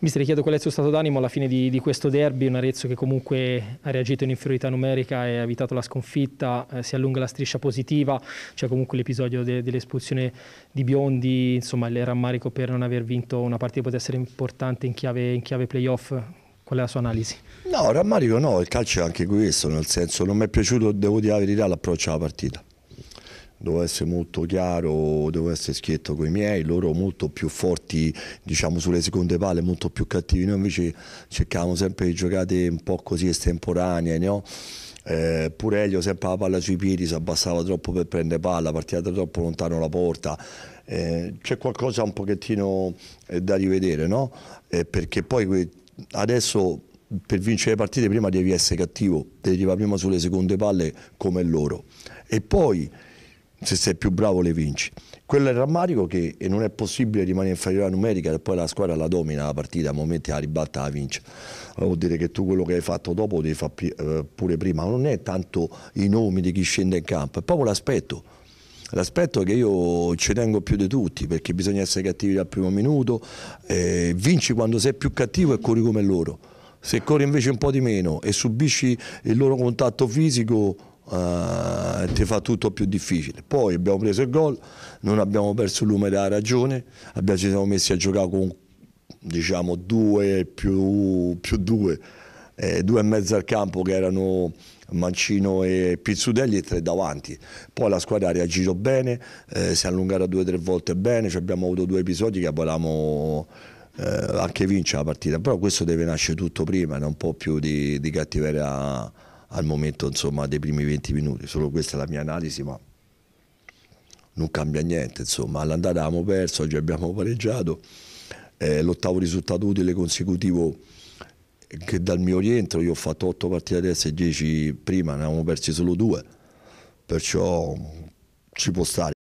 Mister, chiedo qual è il suo stato d'animo alla fine di, di, questo derby, un Arezzo che comunque ha reagito in inferiorità numerica e ha evitato la sconfitta, eh, si allunga la striscia positiva, c'è comunque l'episodio de, dell'espulsione di Biondi, insomma il rammarico per non aver vinto una partita che potesse essere importante in chiave, in chiave playoff. Qual è la sua analisi? No, rammarico no, il calcio è anche questo, nel senso non mi è piaciuto, devo dire la verità, l'approccio alla partita devo essere molto chiaro, devo essere schietto con i miei, loro molto più forti diciamo, sulle seconde palle, molto più cattivi, noi invece cercavamo sempre di giocare un po' così estemporanee, no? eh, pure Elio sempre la palla sui piedi, si abbassava troppo per prendere palla, partiva troppo lontano la porta, eh, c'è qualcosa un pochettino eh, da rivedere, no? eh, perché poi adesso per vincere le partite prima devi essere cattivo, devi arrivare prima sulle seconde palle come loro e poi se sei più bravo le vinci. Quello è il rammarico che non è possibile rimanere in inferiorità numerica e poi la squadra la domina la partita, al momento la ribalta la vince. vuol dire che tu quello che hai fatto dopo lo devi fare eh, pure prima, non è tanto i nomi di chi scende in campo, è proprio l'aspetto. L'aspetto che io ci tengo più di tutti perché bisogna essere cattivi dal primo minuto, eh, vinci quando sei più cattivo e corri come loro. Se corri invece un po' di meno e subisci il loro contatto fisico eh, ti fa tutto più difficile. Poi abbiamo preso il gol, non abbiamo perso il lume della ragione, abbiamo, ci siamo messi a giocare con diciamo due più, più due, eh, due e mezzo al campo che erano Mancino e Pizzutelli e tre davanti. Poi la squadra ha reagito bene, eh, si è allungata due o tre volte bene, cioè abbiamo avuto due episodi che volevamo eh, anche vincere la partita, però questo deve nascere tutto prima, non un po' più di, di cattiveria al momento insomma, dei primi 20 minuti. Solo questa è la mia analisi, ma non cambia niente. Insomma. All'andata abbiamo perso, oggi abbiamo pareggiato. Eh, l'ottavo risultato utile consecutivo che dal mio rientro io ho fatto 8 partite adesso e 10 prima, ne avevamo persi solo 2. perciò ci può stare.